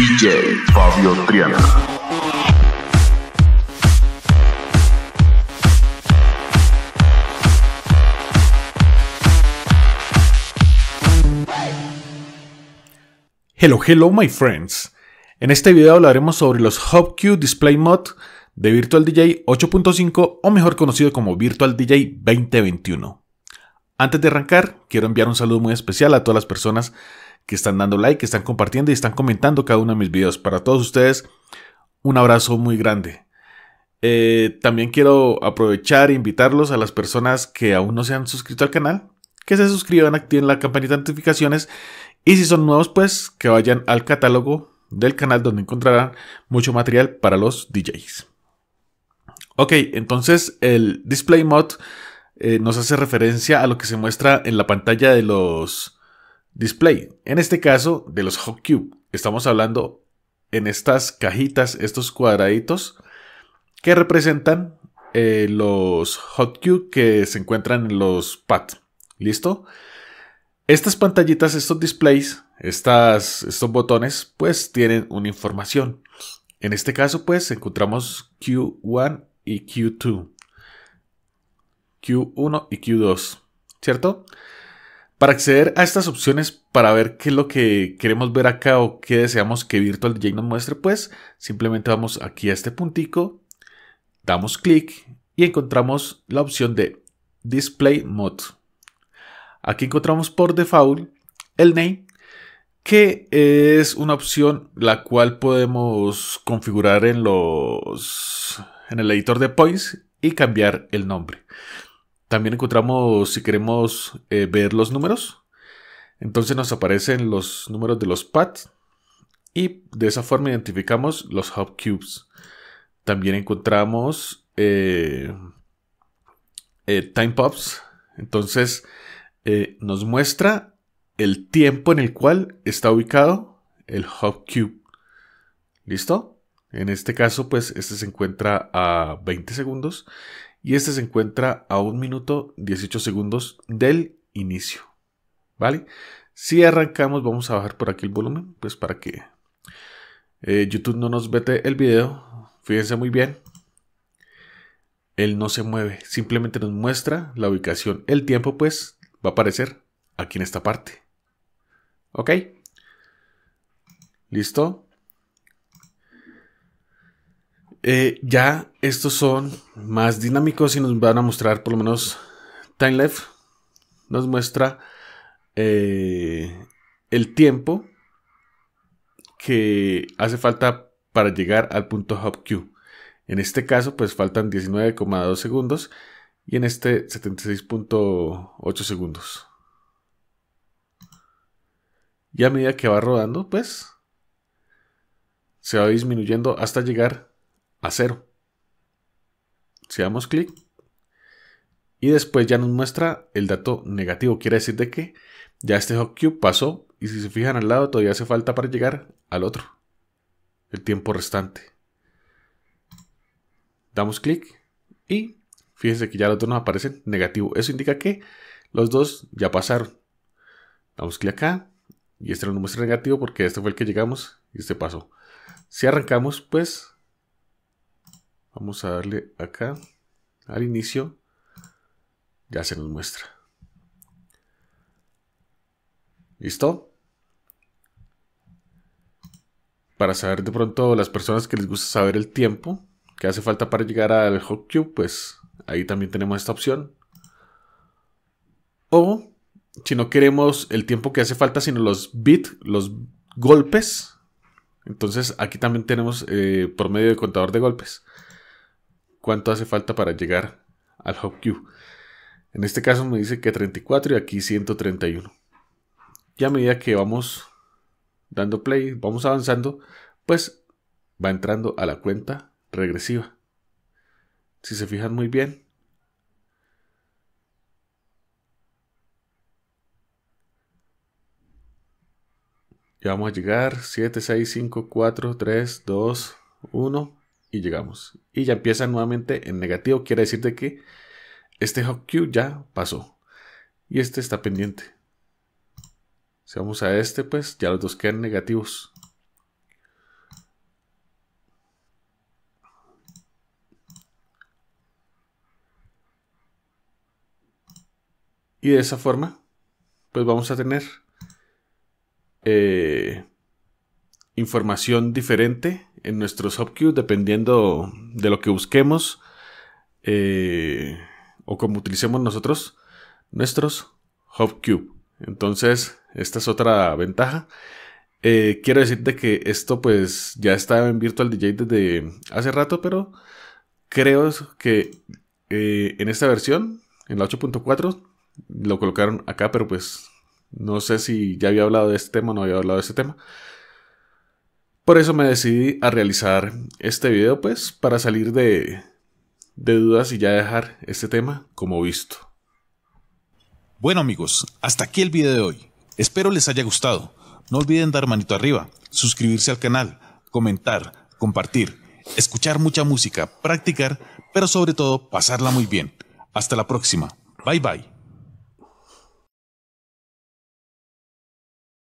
DJ Fabio Triana. Hello, hello my friends. En este video hablaremos sobre los HubQ Display Mod de Virtual DJ 8.5 o mejor conocido como Virtual DJ 2021. Antes de arrancar, quiero enviar un saludo muy especial a todas las personas que están dando like, que están compartiendo y están comentando cada uno de mis videos. Para todos ustedes, un abrazo muy grande. Eh, también quiero aprovechar e invitarlos a las personas que aún no se han suscrito al canal, que se suscriban, activen la campanita de notificaciones y si son nuevos, pues que vayan al catálogo del canal donde encontrarán mucho material para los DJs. Ok, entonces el display mod eh, nos hace referencia a lo que se muestra en la pantalla de los display. En este caso, de los hot cube, estamos hablando en estas cajitas, estos cuadraditos que representan eh, los hot cube que se encuentran en los pads. ¿Listo? Estas pantallitas, estos displays, estas, estos botones, pues tienen una información. En este caso, pues encontramos Q1 y Q2. Q1 y Q2, ¿cierto? Para acceder a estas opciones, para ver qué es lo que queremos ver acá o qué deseamos que Virtual DJ nos muestre, pues simplemente vamos aquí a este puntico, damos clic y encontramos la opción de Display Mode. Aquí encontramos por default el name, que es una opción la cual podemos configurar en los en el editor de points y cambiar el nombre. También encontramos, si queremos eh, ver los números, entonces nos aparecen los números de los pads y de esa forma identificamos los hub cubes. También encontramos eh, eh, time pops. Entonces nos muestra el tiempo en el cual está ubicado el hub cube. ¿Listo? En este caso, pues este se encuentra a 20 segundos y este se encuentra a 1 minuto 18 segundos del inicio. ¿Vale? Si arrancamos, vamos a bajar por aquí el volumen, pues para que eh, YouTube no nos vete el video. Fíjense muy bien. Él no se mueve, simplemente nos muestra la ubicación. El tiempo, pues, va a aparecer aquí en esta parte. ¿Ok? ¿Listo? Eh, ya estos son más dinámicos y nos van a mostrar por lo menos Time Left Nos muestra eh, el tiempo que hace falta para llegar al punto Hub Q. En este caso, pues faltan 19,2 segundos y en este 76,8 segundos. Y a medida que va rodando, pues se va disminuyendo hasta llegar a cero. Si damos clic y después ya nos muestra el dato negativo, quiere decir de que ya este hot pasó y si se fijan al lado todavía hace falta para llegar al otro, el tiempo restante. Damos clic y fíjense que ya los dos nos aparecen negativo. Eso indica que los dos ya pasaron. Damos clic acá y este nos muestra negativo porque este fue el que llegamos y este pasó. Si arrancamos, pues Vamos a darle acá al inicio. Ya se nos muestra. ¿Listo? Para saber de pronto las personas que les gusta saber el tiempo que hace falta para llegar al hot pues ahí también tenemos esta opción. O si no queremos el tiempo que hace falta, sino los bits, los golpes. Entonces aquí también tenemos eh, por medio de contador de golpes cuánto hace falta para llegar al hop Q. En este caso me dice que 34 y aquí 131. Y a medida que vamos dando play, vamos avanzando, pues va entrando a la cuenta regresiva. Si se fijan muy bien, ya vamos a llegar 7, 6, 5, 4, 3, 2, 1 y llegamos. Y ya empieza nuevamente en negativo, quiere decir que este hot ya pasó. Y este está pendiente. Si vamos a este, pues ya los dos quedan negativos. Y de esa forma, pues vamos a tener eh, información diferente en nuestros hubcube dependiendo de lo que busquemos eh, o como utilicemos nosotros nuestros hubcube Entonces, esta es otra ventaja. Eh, quiero decirte que esto pues ya estaba en Virtual DJ desde hace rato, pero creo que eh, en esta versión, en la 8.4, lo colocaron acá, pero pues no sé si ya había hablado de este tema o no había hablado de este tema. Por eso me decidí a realizar este video, pues, para salir de, de dudas y ya dejar este tema como visto. Bueno amigos, hasta aquí el video de hoy. Espero les haya gustado. No olviden dar manito arriba, suscribirse al canal, comentar, compartir, escuchar mucha música, practicar, pero sobre todo pasarla muy bien. Hasta la próxima. Bye bye.